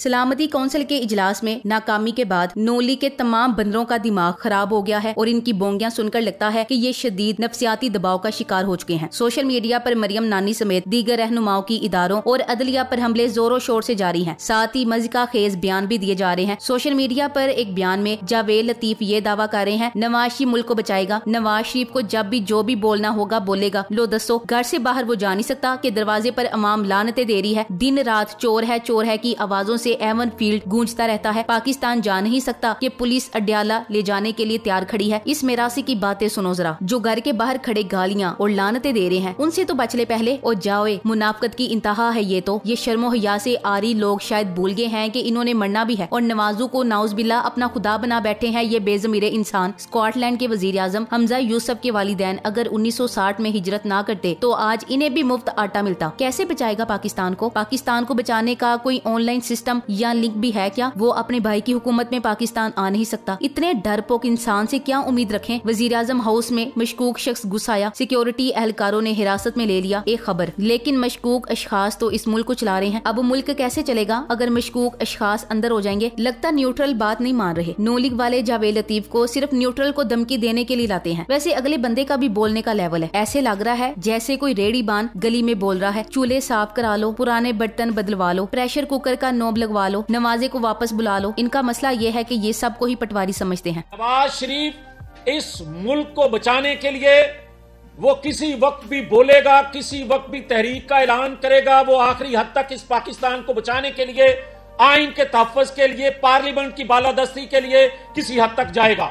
सलामती कौंसिल के इजलास में नाकामी के बाद नोली के तमाम बंदरों का दिमाग खराब हो गया है और इनकी बोंगियां सुनकर लगता है कि ये शदीद नफसियाती दबाव का शिकार हो चुके हैं सोशल मीडिया पर मरियम नानी समेत दीगर रहनुमाओं की इदारों और अदलिया पर हमले जोरों शोर से जारी हैं साथ ही का खेज बयान भी दिए जा रहे हैं सोशल मीडिया पर एक बयान में जावेद लतीफ ये दावा कर रहे हैं नवाज शरीफ मुल्क को बचाएगा नवाज शरीफ को जब भी जो भी बोलना होगा बोलेगा लो दसो घर ऐसी बाहर वो जा नहीं सकता के दरवाजे आरोप अवाम लानते दे रही है दिन रात चोर है चोर है की आवाजों ऐसी से एवन फील्ड गूंजता रहता है पाकिस्तान जा नहीं सकता कि पुलिस अड्याला ले जाने के लिए तैयार खड़ी है इस मेरासी की बातें सुनो जरा जो घर के बाहर खड़े गालियाँ और लानते दे रहे हैं उनसे तो बचले पहले और जाओ मुनाफ्त की इंतहा है ये तो ये शर्मो हया से आरी लोग शायद भूल गए हैं की इन्होंने मरना भी है और नवाजू को नाउज बिल्ला अपना खुदा बना बैठे हैं ये बेजमीरे इंसान स्कॉटलैंड के वजीर आजम हमजा यूसफ के वालिदैन अगर 1960 में हिजरत ना करते तो आज इन्हें भी मुफ्त आटा मिलता कैसे बचाएगा पाकिस्तान को पाकिस्तान को बचाने का कोई ऑनलाइन सिस्टम सिस्टम या लिंक भी है क्या वो अपने भाई की हुकूमत में पाकिस्तान आ नहीं सकता इतने डरपोक इंसान से क्या उम्मीद रखे वजीर हाउस में मशकूक शख्स घुसाया सिक्योरिटी एहलकारों ने हिरासत में ले लिया एक खबर लेकिन मशकूक अशखास तो इस मुल्क को चला रहे हैं अब मुल्क कैसे चलेगा अगर मशकूक अशखास अंदर हो जाएंगे लगता न्यूट्रल बात नहीं मान रहे नो लीग वाले जावेद लतीफ को सिर्फ न्यूट्रल को धमकी देने के लिए लाते हैं वैसे अगले बंदे का भी बोलने का लेवल है ऐसे लग रहा है जैसे कोई रेडी बान गली में बोल रहा है चूल्हे साफ करा लो पुराने बर्तन बदलवा लो प्रेशर कुकर का नोब लगवा लो नवाजे को वापस बुला लो इनका मसला ये है कि ये सबको ही पटवारी समझते हैं नवाज शरीफ इस मुल्क को बचाने के लिए वो किसी वक्त भी बोलेगा किसी वक्त भी तहरीक का ऐलान करेगा वो आखिरी हद तक इस पाकिस्तान को बचाने के लिए आइन के तहफ़ के लिए पार्लियामेंट की बालादस्ती के लिए किसी हद तक जाएगा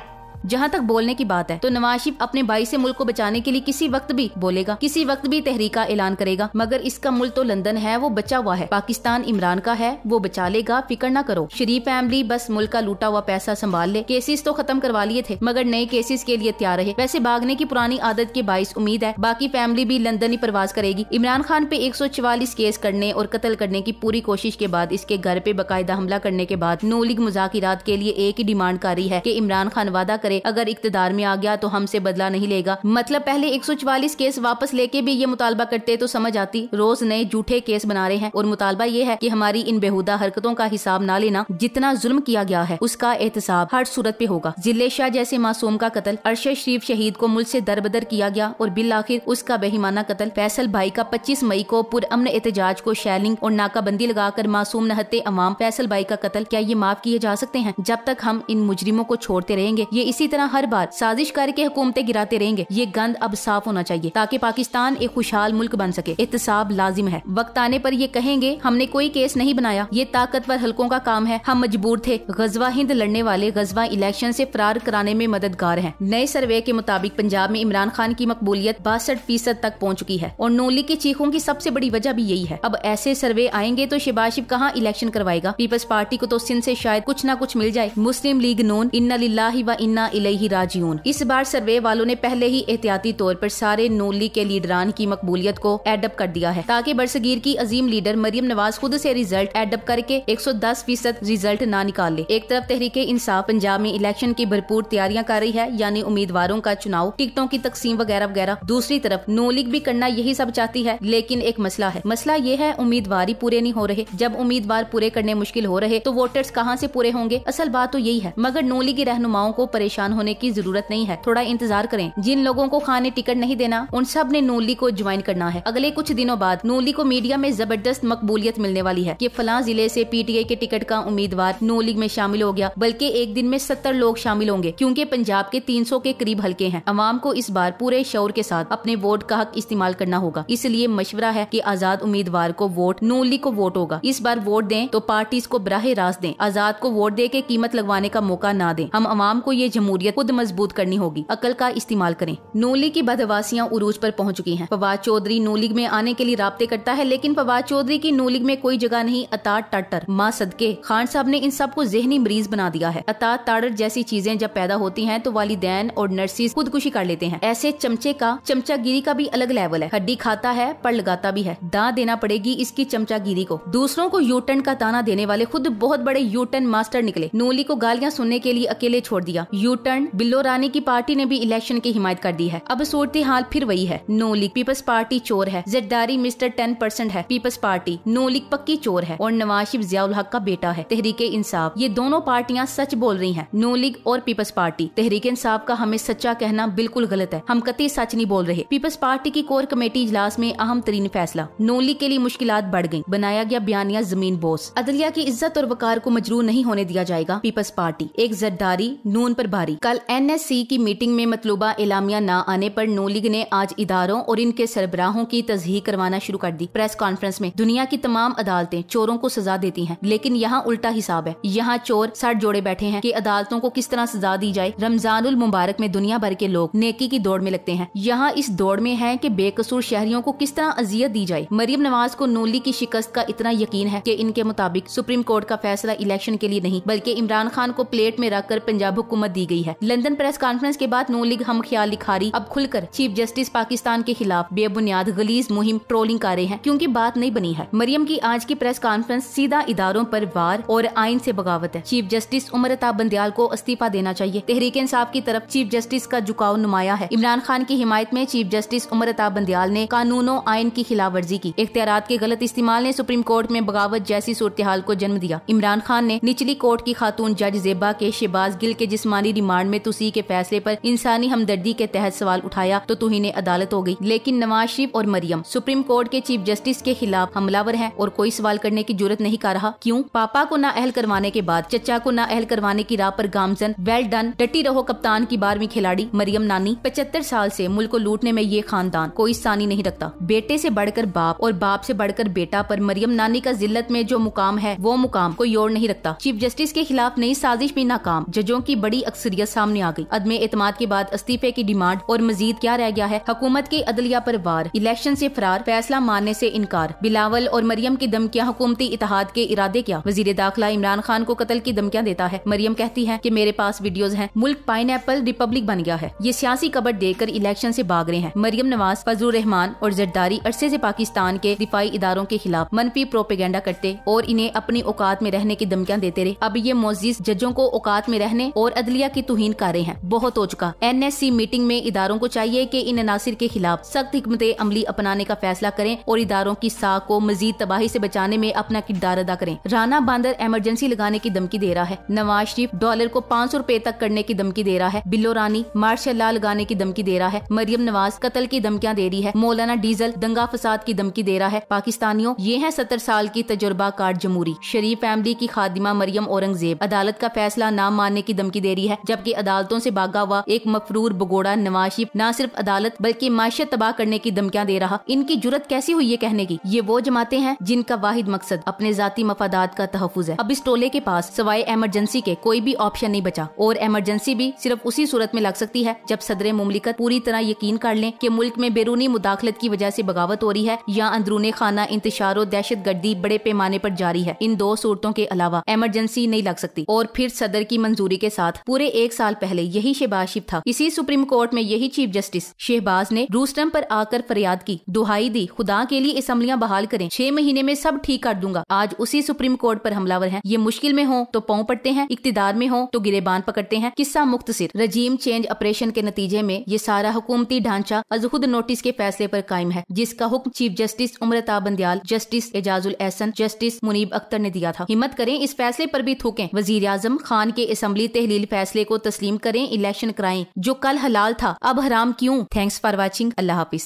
जहाँ तक बोलने की बात है तो नवाज शरीफ अपने भाई ऐसी मुल्क को बचाने के लिए किसी वक्त भी बोलेगा किसी वक्त भी तहरीक का ऐलान करेगा मगर इसका मुल्क तो लंदन है वो बचा हुआ है पाकिस्तान इमरान का है वो बचा लेगा फिक्र न करो शरीफ फैमिली बस मुल्क का लूटा हुआ पैसा संभाल ले केसेस तो खत्म करवा लिए थे मगर नए केसेस के लिए तैयार रहे वैसे भागने की पुरानी आदत के बाईस उम्मीद है बाकी फैमिली भी लंदन ही प्रवास करेगी इमरान खान पे चवालीस केस करने और कत्ल करने की पूरी कोशिश के बाद इसके घर पे बाकायदा हमला करने के बाद नो लीग मुजाकिरात के लिए एक ही डिमांड कर रही है की इमरान खान वादा करे करे अगर इकतदार में आ गया तो हमसे बदला नहीं लेगा मतलब पहले चवालीस केस वापस लेके भी ये मुतालबा करते तो समझ आती रोज नए झूठे केस बना रहे हैं और मुतालबा ये है की हमारी इन बेहूदा हरकतों का हिसाब न लेना जितना जुल्म किया गया है उसका एहतसाब हर सूरत पे होगा जिले शाह जैसे मासूम का कत्ल अरशद शरीफ शहीद को मुल्क ऐसी दरबदर किया गया और बिल आखिर उसका बेहिमाना कत्ल फैसल भाई का पच्चीस मई को पुरअमन एहतजाज को शैलिंग और नाकाबंदी लगाकर मासूम नहते अमाम फैसल भाई का कत्ल क्या ये माफ किए जा सकते हैं जब तक हम इन मुजरिमों को छोड़ते रहेंगे ये इसी इसी तरह हर बार साजिश करके हुकूमतें गिराते रहेंगे ये गंद अब साफ होना चाहिए ताकि पाकिस्तान एक खुशहाल मुल्क बन सके एहतसाब लाजिम है वक्त आने पर ये कहेंगे हमने कोई केस नहीं बनाया ये ताकतवर हल्कों का काम है हम मजबूर थे गजवा हिंद लड़ने वाले गजवा इलेक्शन ऐसी फरार कराने में मददगार है नए सर्वे के मुताबिक पंजाब में इमरान खान की मकबूलियत बासठ फीसद तक पहुँच चुकी है और नोली की चीखों की सबसे बड़ी वजह भी यही है अब ऐसे सर्वे आएंगे तो शिबाशिब कहाँ इलेक्शन करवाएगा पीपल्स पार्टी को तो सिंध ऐसी शायद कुछ न कुछ मिल जाए मुस्लिम लीग नोन इन्ना लाही व इन्ना इन्ना इस बार सर्वे वालों ने पहले ही एहतियाती तौर पर सारे नोली लीग के लीडरान की मकबूलियत को एडअप कर दिया है ताकि बरसगीर की अजीम लीडर मरियम नवाज खुद से रिजल्ट एडअप करके 110 फीसद रिजल्ट ना निकाले एक तरफ तहरीके इंसाफ पंजाब में इलेक्शन की भरपूर तैयारियां कर रही है यानी उम्मीदवारों का चुनाव टिकटों की तकसीम वगैरह वगैरह दूसरी तरफ नो लीग भी करना यही सब चाहती है लेकिन एक मसला है मसला ये है उम्मीदवार ही पूरे नहीं हो रहे जब उम्मीदवार पूरे करने मुश्किल हो रहे तो वोटर्स कहाँ ऐसी पूरे होंगे असल बात तो यही है मगर नो लीग की रहनुमाओं को परेशान परेशान होने की जरूरत नहीं है थोड़ा इंतजार करें जिन लोगों को खाने टिकट नहीं देना उन सब ने नूली को ज्वाइन करना है अगले कुछ दिनों बाद नूली को मीडिया में जबरदस्त मकबूलियत मिलने वाली है की फला जिले ऐसी पीटीआई के टिकट का उम्मीदवार नू लीग में शामिल हो गया बल्कि एक दिन में सत्तर लोग शामिल होंगे क्यूँकी पंजाब के तीन के करीब हल्के हैं अवाम को इस बार पूरे शोर के साथ अपने वोट का हक इस्तेमाल करना होगा इसलिए मशवरा है की आजाद उम्मीदवार को वोट नू लीग को वोट होगा इस बार वोट दें तो पार्टी को बरह रास्त दें आजाद को वोट दे के कीमत लगवाने का मौका ना दें हम आवाम को ये जमहूर जमहूरियत खुद मजबूत करनी होगी अकल का इस्तेमाल करें नूली की बदवासियाँ उरूज पर पहुंच चुकी हैं फवाद चौधरी नू में आने के लिए रबते करता है लेकिन फवाद चौधरी की नू में कोई जगह नहीं अतार टाटर माँ सदके खान साहब ने इन सबको जहनी मरीज बना दिया है अतार टाटर जैसी चीजें जब पैदा होती है तो वालिदैन और नर्सिस खुदकुशी कर लेते हैं ऐसे चमचे का चमचागिरी का भी अलग लेवल है हड्डी खाता है पर लगाता भी है दा देना पड़ेगी इसकी चमचागिरी को दूसरों को यूटर्न का ताना देने वाले खुद बहुत बड़े यूटर्न मास्टर निकले नूली को गालियाँ सुनने के लिए अकेले छोड़ दिया यू टर्न बिल्लो रानी की पार्टी ने भी इलेक्शन की हिमायत कर दी है अब सूरत हाल फिर वही है नो लीग पीपल्स पार्टी चोर है जरदारी मिस्टर टेन परसेंट है पीपल्स पार्टी नो लीग पक्की चोर है और नवाज शिफ जियाउल हक का बेटा है तहरीके इंसाफ ये दोनों पार्टियाँ सच बोल रही है नो लीग और पीपल्स पार्टी तहरीके इंसाफ का हमें सच्चा कहना बिल्कुल गलत है हम कति सच नहीं बोल रहे पीपल्स पार्टी की कोर कमेटी इजलास में अहम तरीन फैसला नो लीग के लिए मुश्किल बढ़ गयी बनाया गया बयानिया जमीन बोस अदलिया की इज्जत और वकार को मजरू नहीं होने दिया जाएगा पीपल्स पार्टी एक जरदारी नून पर भारी जारी कल एनएससी की मीटिंग में मतलूबा इलामिया न आने पर नो लीग ने आज इदारों और इनके सरबराहों की तजही करवाना शुरू कर दी प्रेस कॉन्फ्रेंस में दुनिया की तमाम अदालतें चोरों को सजा देती हैं लेकिन यहाँ उल्टा हिसाब है यहाँ चोर सर जोड़े बैठे हैं कि अदालतों को किस तरह सजा दी जाए रमजान उल मुबारक में दुनिया भर के लोग नेकी की दौड़ में लगते हैं यहाँ इस दौड़ में है की बेकसूर शहरियों को किस तरह अजियत दी जाए मरियम नवाज को लीग की शिकस्त का इतना यकीन है की इनके मुताबिक सुप्रीम कोर्ट का फैसला इलेक्शन के लिए नहीं बल्कि इमरान खान को प्लेट में रखकर पंजाब हुकूमत दी गई गई है लंदन प्रेस कॉन्फ्रेंस के बाद नो लीग हम ख्याल लिखारी अब खुलकर चीफ जस्टिस पाकिस्तान के खिलाफ बेबुनियाद गलीज मुहिम ट्रोलिंग कर रहे हैं क्यूँकी बात नहीं बनी है मरियम की आज की प्रेस कॉन्फ्रेंस सीधा इदारों आरोप वार और आइन ऐसी बगावत है चीफ जस्टिस उमर अताब बंदयाल को इस्तीफा देना चाहिए तहरीक इंसाफ की तरफ चीफ जस्टिस का झुकाव नुमाया है इमरान खान की हिमायत में चीफ जस्टिस उमर अताब बंदयाल ने कानूनों आइन की खिलाफ वर्जी की इख्तियार के गलत इस्तेमाल ने सुप्रीम कोर्ट में बगावत जैसी सूरत हाल को जन्म दिया इमरान खान ने निचली कोर्ट की खातून जज जेबा के शहबाज गिल के जिसमानी रिमांड में तुसी के फैसले पर इंसानी हमदर्दी के तहत सवाल उठाया तो ने अदालत हो गई लेकिन नवाज शरीफ और मरियम सुप्रीम कोर्ट के चीफ जस्टिस के खिलाफ हमलावर हैं और कोई सवाल करने की जरूरत नहीं कर रहा क्यों पापा को ना अहल करवाने के बाद चचा को ना अहल करवाने की राह पर गामजन वेल डन डटी रहो कप्तान की बारहवीं खिलाड़ी मरियम नानी पचहत्तर साल से मुल्क को लूटने में ये खानदान कोई सानी नहीं रखता बेटे से बढ़कर बाप और बाप से बढ़कर बेटा पर मरियम नानी का जिल्लत में जो मुकाम है वो मुकाम कोई और नहीं रखता चीफ जस्टिस के खिलाफ नई साजिश भी नाकाम जजों की बड़ी अक्सरियत मीडिया सामने आ गई अदम एतमाद के बाद इस्तीफे की डिमांड और मजीद क्या रह गया है हुकूमत की अदलिया पर वार इलेक्शन ऐसी फरार फैसला मानने ऐसी इनकार बिलावल और मरियम की धमकियाँ हुकूमती इतिहाद के इरादे क्या वजीर दाखिला इमरान खान को कतल की धमकियाँ देता है मरियम कहती है की मेरे पास वीडियोज है मुल्क पाइन एपल रिपब्लिक बन गया है ये सियासी कबर देकर इलेक्शन ऐसी भाग रहे हैं मरियम नवाज फजल रहमान और जरदारी अरसे ऐसी पाकिस्तान के दिफाई इदारों के खिलाफ मनफी प्रोपेगेंडा करते और इन्हें अपनी औकात में रहने की धमकियाँ देते रहे अब ये मोजिज जजों को औकात में रहने और अदलिया की तुहीन कर रहे हैं बहुत हो चुका एन मीटिंग में इदारों को चाहिए की इन अनासर के खिलाफ सख्त हमत अमली अपनाने का फैसला करें और इदारों की साख को मजीद तबाही ऐसी बचाने में अपना किरदार अदा करें राना बंदर एमरजेंसी लगाने की धमकी दे रहा है नवाज शरीफ डॉलर को पाँच सौ रूपए तक करने की धमकी दे रहा है बिल्लो रानी मार्शल ला लगाने की धमकी दे रहा है मरियम नवाज कत्ल की धमकियाँ दे रही है मौलाना डीजल दंगा फसाद की धमकी दे रहा है पाकिस्तानियों ये है सत्तर साल की तजुर्बा कार्ड जमूरी शरीफ फैमिली की खादिमा मरियम औरंगजेब अदालत का फैसला न मानने की धमकी दे रही है जबकि अदालतों से भागा हुआ एक मफरूर बगोड़ा नवाशिफ न सिर्फ अदालत बल्कि माशियत तबाह करने की धमकियाँ दे रहा इनकी जरूरत कैसी हुई है कहने की ये वो जमाते हैं जिनका वाहिद मकसद अपने जाती मफादात का तहफ़ है अब इस टोले के पास सवाए एमरजेंसी के कोई भी ऑप्शन नहीं बचा और एमरजेंसी भी सिर्फ उसी सूरत में लग सकती है जब सदर मुमलिकत पूरी तरह यकीन कर लें कि मुल्क में बैरूनी मुदाखलत की वजह से बगावत हो रही है या अंदरूनी खाना इंतशार और दहशत गर्दी बड़े पैमाने पर जारी है इन दो सूरतों के अलावा एमरजेंसी नहीं लग सकती और फिर सदर की मंजूरी के साथ पूरे एक साल पहले यही शहबाज था इसी सुप्रीम कोर्ट में यही चीफ जस्टिस शहबाज ने रूस्टम पर आकर फरियाद की दुहाई दी खुदा के लिए असम्बलियाँ बहाल करें छह महीने में सब ठीक कर दूंगा आज उसी सुप्रीम कोर्ट पर हमलावर है ये मुश्किल में हो तो पाँव पड़ते हैं इकतदार में हो तो गिरेबान पकड़ते हैं किस्सा सिर रजीम चेंज ऑपरेशन के नतीजे में ये सारा हुकूमती ढांचा अजहुद नोटिस के फैसले पर कायम है जिसका हुक्म chief justice Umar Ata Bandial justice Ijazul Ahsan justice Munib Akhtar ने दिया था हिम्मत करें इस फैसले पर भी थूकें वजीर आजम खान के असम्बली तहलील फैसले को तस्लीम करें इलेक्शन कराएं जो कल हलाल था अब हराम क्यों thanks for watching Allah Hafiz